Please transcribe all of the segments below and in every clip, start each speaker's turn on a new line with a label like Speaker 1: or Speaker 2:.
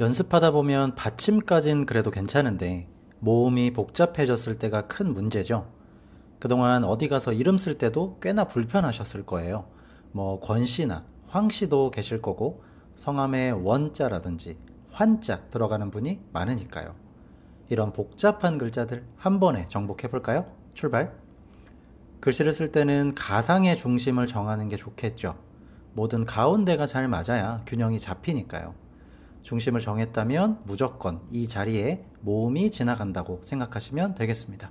Speaker 1: 연습하다 보면 받침까진 그래도 괜찮은데 모음이 복잡해졌을 때가 큰 문제죠. 그동안 어디 가서 이름 쓸 때도 꽤나 불편하셨을 거예요. 뭐 권씨나 황씨도 계실 거고 성함에 원자라든지 환자 들어가는 분이 많으니까요. 이런 복잡한 글자들 한 번에 정복해 볼까요? 출발. 글씨를 쓸 때는 가상의 중심을 정하는 게 좋겠죠. 모든 가운데가 잘 맞아야 균형이 잡히니까요. 중심을 정했다면 무조건 이 자리에 모음이 지나간다고 생각하시면 되겠습니다.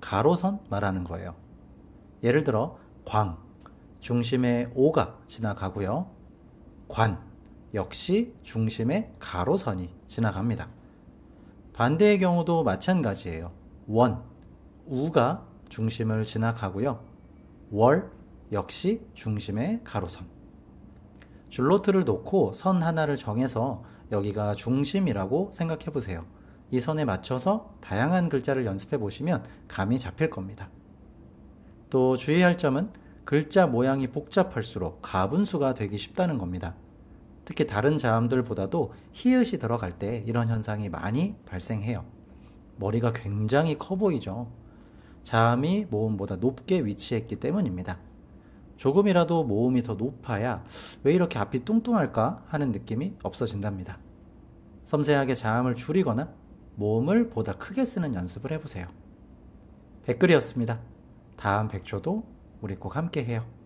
Speaker 1: 가로선 말하는 거예요. 예를 들어 광 중심에 오가 지나가고요. 관 역시 중심에 가로선이 지나갑니다. 반대의 경우도 마찬가지예요. 원 우가 중심을 지나가고요. 월 역시 중심에 가로선. 줄로트를 놓고 선 하나를 정해서 여기가 중심이라고 생각해 보세요. 이 선에 맞춰서 다양한 글자를 연습해 보시면 감이 잡힐 겁니다. 또 주의할 점은 글자 모양이 복잡할수록 가분수가 되기 쉽다는 겁니다. 특히 다른 자음들보다도 히읗이 들어갈 때 이런 현상이 많이 발생해요. 머리가 굉장히 커 보이죠. 자음이 모음보다 높게 위치했기 때문입니다. 조금이라도 모음이 더 높아야 왜 이렇게 앞이 뚱뚱할까 하는 느낌이 없어진답니다. 섬세하게 자음을 줄이거나 모음을 보다 크게 쓰는 연습을 해보세요. 백글이었습니다. 다음 백초도 우리 꼭 함께해요.